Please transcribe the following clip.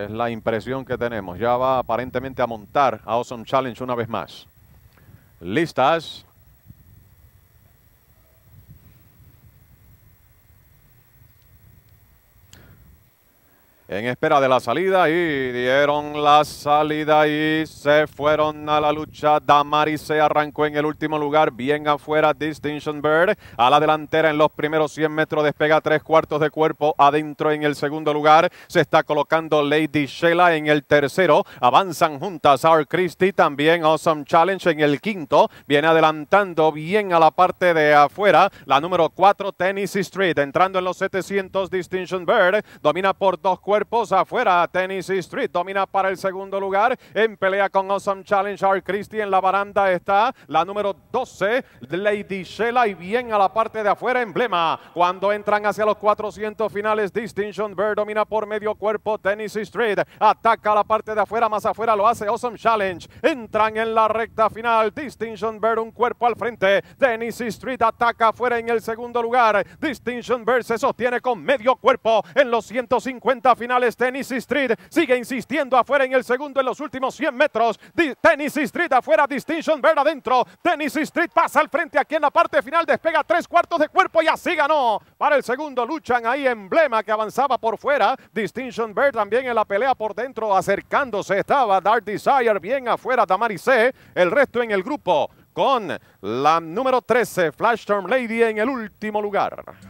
Es la impresión que tenemos. Ya va aparentemente a montar Awesome Challenge una vez más. Listas. en espera de la salida y dieron la salida y se fueron a la lucha. Damari se arrancó en el último lugar, bien afuera Distinction Bird. A la delantera en los primeros 100 metros despega tres cuartos de cuerpo adentro en el segundo lugar. Se está colocando Lady Sheila en el tercero. Avanzan juntas Our Christie, también Awesome Challenge en el quinto. Viene adelantando bien a la parte de afuera. La número 4 Tennessee Street entrando en los 700 Distinction Bird. Domina por dos cuartos. Cuerpos afuera Tennessee Street domina para el segundo lugar. En pelea con Awesome Challenge, Art Christie en la baranda está la número 12, Lady Shella. Y bien a la parte de afuera, emblema. Cuando entran hacia los 400 finales, Distinction Bird domina por medio cuerpo. Tennessee Street ataca a la parte de afuera, más afuera lo hace Awesome Challenge. Entran en la recta final. Distinction Bird un cuerpo al frente. Tennessee Street ataca afuera en el segundo lugar. Distinction Bird se sostiene con medio cuerpo en los 150 finales. Tennis Tennessee Street sigue insistiendo afuera en el segundo en los últimos 100 metros. Tennis Tennessee Street afuera, Distinction Bird adentro. Tennessee Street pasa al frente aquí en la parte final, despega tres cuartos de cuerpo y así ganó. Para el segundo luchan ahí Emblema que avanzaba por fuera. Distinction Bird también en la pelea por dentro acercándose estaba Dark Desire bien afuera Tamarice. El resto en el grupo con la número 13 Flash Storm Lady en el último lugar.